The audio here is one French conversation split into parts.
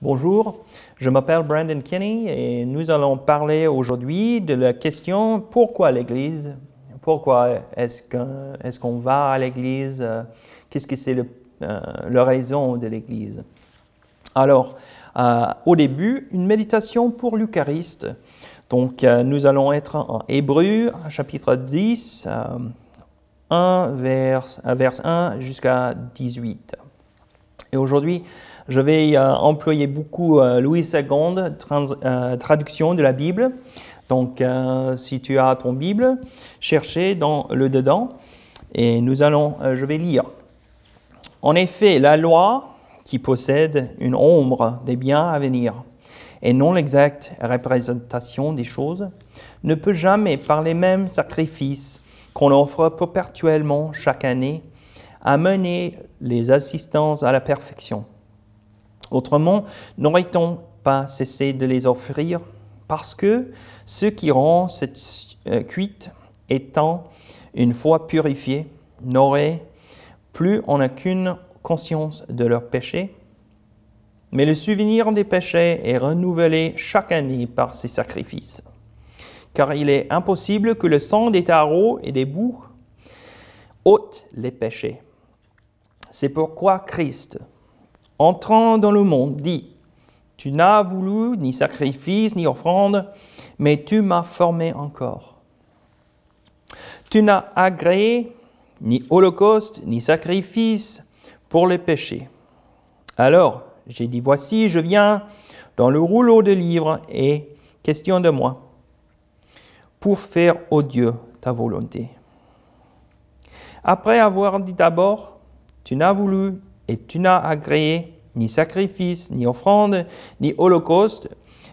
Bonjour, je m'appelle Brandon Kinney et nous allons parler aujourd'hui de la question pourquoi l'Église Pourquoi est-ce qu'on va à l'Église Qu'est-ce que c'est le, euh, la raison de l'Église Alors, euh, au début, une méditation pour l'Euchariste. Donc, euh, nous allons être en Hébreu, chapitre 10, 1, vers 1 jusqu'à 18. Et aujourd'hui, je vais euh, employer beaucoup euh, Louis II, euh, traduction de la Bible. Donc, si tu as ton Bible, cherchez dans le dedans et nous allons, je vais lire. En effet, la loi qui possède une ombre des biens à venir et non l'exacte représentation des choses ne peut jamais par les mêmes sacrifices qu'on offre perpétuellement chaque année amener les assistances à la perfection. Autrement, n'aurait-on pas cessé de les offrir parce que ceux qui rend cette euh, cuite étant une fois purifiés, n'aurait plus en aucune conscience de leurs péchés mais le souvenir des péchés est renouvelé chaque année par ces sacrifices. Car il est impossible que le sang des tarots et des boucs ôte les péchés. C'est pourquoi Christ, entrant dans le monde, dit, Tu n'as voulu ni sacrifice ni offrande, mais tu m'as formé encore. Tu n'as agréé ni holocauste ni sacrifice pour les péchés. Alors, j'ai dit, voici, je viens dans le rouleau de livres et question de moi pour faire, odieux Dieu, ta volonté. Après avoir dit d'abord, tu n'as voulu et tu n'as agréé ni sacrifice, ni offrande, ni holocauste,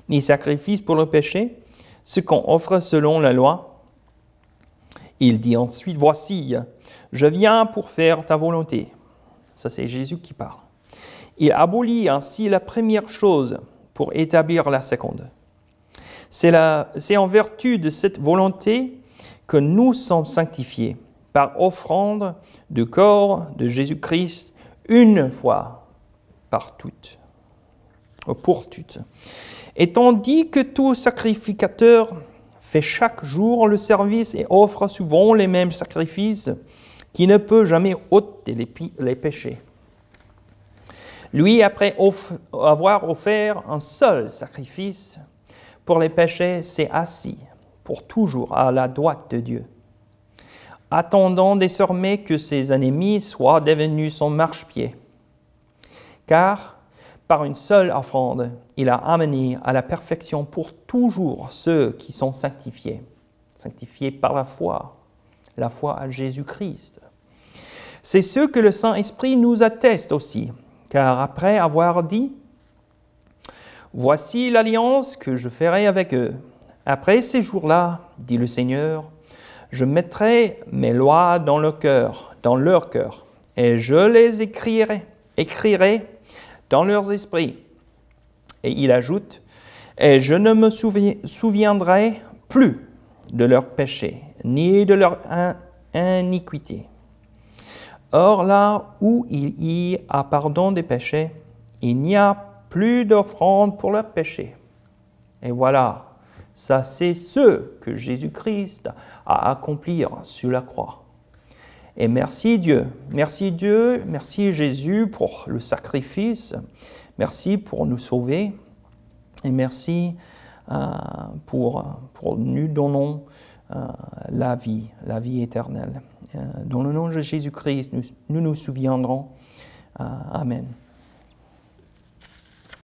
ni sacrifice pour le péché, ce qu'on offre selon la loi. Il dit ensuite, voici, je viens pour faire ta volonté. Ça c'est Jésus qui parle. Il abolit ainsi la première chose pour établir la seconde. C'est en vertu de cette volonté que nous sommes sanctifiés par offrande du corps de Jésus-Christ une fois par toutes, pour toutes. Et tandis que tout sacrificateur fait chaque jour le service et offre souvent les mêmes sacrifices, qui ne peut jamais ôter les, péchés. Lui, après avoir offert un seul sacrifice pour les péchés, s'est assis pour toujours à la droite de Dieu attendant désormais que ses ennemis soient devenus son marchepied, Car par une seule offrande, il a amené à la perfection pour toujours ceux qui sont sanctifiés, sanctifiés par la foi, la foi à Jésus-Christ. C'est ce que le Saint-Esprit nous atteste aussi, car après avoir dit, Voici l'alliance que je ferai avec eux. Après ces jours-là, dit le Seigneur, je mettrai mes lois dans le cœur, dans leur cœur, et je les écrirai, écrirai dans leurs esprits. Et il ajoute, et je ne me souviendrai plus de leurs péchés, ni de leur iniquité. Or là où il y a pardon des péchés, il n'y a plus d'offrande pour leurs péchés. Et voilà, ça, c'est ce que Jésus-Christ a accompli sur la croix. Et merci Dieu, merci Dieu, merci Jésus pour le sacrifice, merci pour nous sauver et merci euh, pour, nous donner euh, la vie, la vie éternelle. Euh, dans le nom de Jésus-Christ, nous nous souviendrons. Amen.